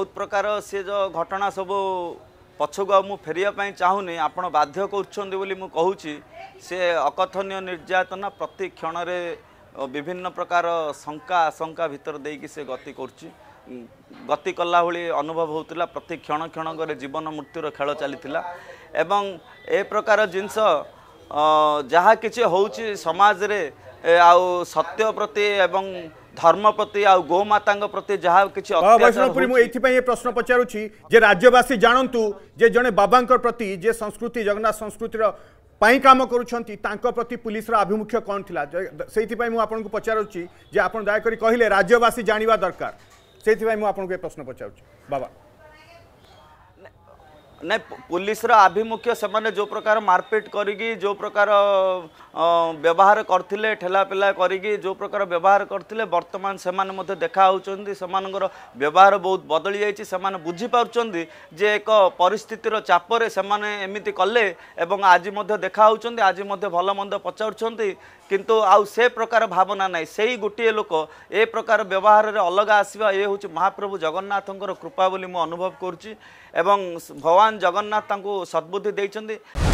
ବହୁତ ପ୍ରକାର ସିଏ ଯେଉଁ ଘଟଣା ସବୁ ପଛକୁ ଆଉ ମୁଁ ଫେରିବା ପାଇଁ ଚାହୁଁନି ଆପଣ ବାଧ୍ୟ କରୁଛନ୍ତି ବୋଲି ମୁଁ କହୁଛି ସିଏ ଅକଥନୀୟ ନିର୍ଯାତନା ପ୍ରତି କ୍ଷଣରେ ବିଭିନ୍ନ ପ୍ରକାର ଶଙ୍କା ଆଶଙ୍କା ଭିତରେ ଦେଇକି ସେ ଗତି କରୁଛି ଗତି କଲା ଭଳି ଅନୁଭବ ହେଉଥିଲା ପ୍ରତି କ୍ଷଣ କ୍ଷଣ କରେ ଜୀବନ ମୃତ୍ୟୁର ଖେଳ ଚାଲିଥିଲା ଏବଂ ଏ ପ୍ରକାର ଜିନିଷ ଯାହା କିଛି ହେଉଛି ସମାଜରେ ଆଉ ସତ୍ୟ ପ୍ରତି ଏବଂ ধর্ম প্রতি আোমাতা প্রতি যা কিছু বৈষ্ণবপুরী মু এইপাই এ প্রশ্ন পচারুছি যে রাজ্যবাসী জাণতু যে জনে বাবাঙ্কর প্রতি যে সংস্কৃতি জগন্নাথ সংস্কৃতির পাই কাম করছেন তাঁক প্রতি পুলিশর আভিমুখ্য কণ লা সেইপাই মু আপনার পচারুছি যে আপনার দয়াকরি কহিলে রাজ্যবাসী জাঁয়া দরকার সেইপাই মু আপনার এ প্রশ্ন পচারুছি বাবা ନାଇଁ ପୋଲିସର ଆଭିମୁଖ୍ୟ ସେମାନେ ଯେଉଁ ପ୍ରକାର ମାରପିଟ୍ କରିକି ଯେଉଁ ପ୍ରକାର ବ୍ୟବହାର କରିଥିଲେ ଠେଲାପେଲା କରିକି ଯେଉଁ ପ୍ରକାର ବ୍ୟବହାର କରିଥିଲେ ବର୍ତ୍ତମାନ ସେମାନେ ମଧ୍ୟ ଦେଖା ହେଉଛନ୍ତି ସେମାନଙ୍କର ବ୍ୟବହାର ବହୁତ ବଦଳି ଯାଇଛି ସେମାନେ ବୁଝିପାରୁଛନ୍ତି ଯେ ଏକ ପରିସ୍ଥିତିର ଚାପରେ ସେମାନେ ଏମିତି କଲେ ଏବଂ ଆଜି ମଧ୍ୟ ଦେଖା ହେଉଛନ୍ତି ଆଜି ମଧ୍ୟ ଭଲ ମନ୍ଦ ପଚାରୁଛନ୍ତି କିନ୍ତୁ ଆଉ ସେ ପ୍ରକାର ଭାବନା ନାହିଁ ସେଇ ଗୋଟିଏ ଲୋକ ଏ ପ୍ରକାର ବ୍ୟବହାରରେ ଅଲଗା ଆସିବା ଏ ହେଉଛି ମହାପ୍ରଭୁ ଜଗନ୍ନାଥଙ୍କର କୃପା ବୋଲି ମୁଁ ଅନୁଭବ କରୁଛି ଏବଂ ଭଗବାନ भगवान जगन्नाथ सद्बुद्धि